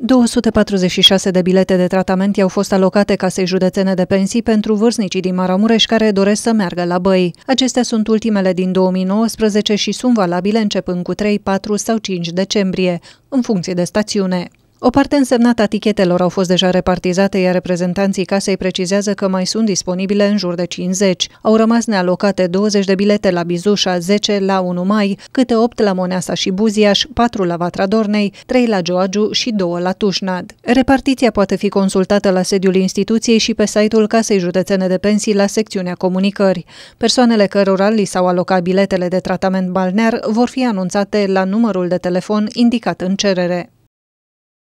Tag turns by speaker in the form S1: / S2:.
S1: 246 de bilete de tratament i-au fost alocate casei județene de pensii pentru vârstnicii din Maramureș care doresc să meargă la băi. Acestea sunt ultimele din 2019 și sunt valabile începând cu 3, 4 sau 5 decembrie, în funcție de stațiune. O parte însemnată a tichetelor au fost deja repartizate, iar reprezentanții casei precizează că mai sunt disponibile în jur de 50. Au rămas nealocate 20 de bilete la Bizușa, 10 la 1 mai, câte 8 la Moneasa și Buziaș, 4 la Vatra Dornei, 3 la Joagiu și 2 la Tușnad. Repartiția poate fi consultată la sediul instituției și pe site-ul Casei Județene de Pensii la secțiunea comunicări. Persoanele cărora li s-au alocat biletele de tratament balnear vor fi anunțate la numărul de telefon indicat în cerere.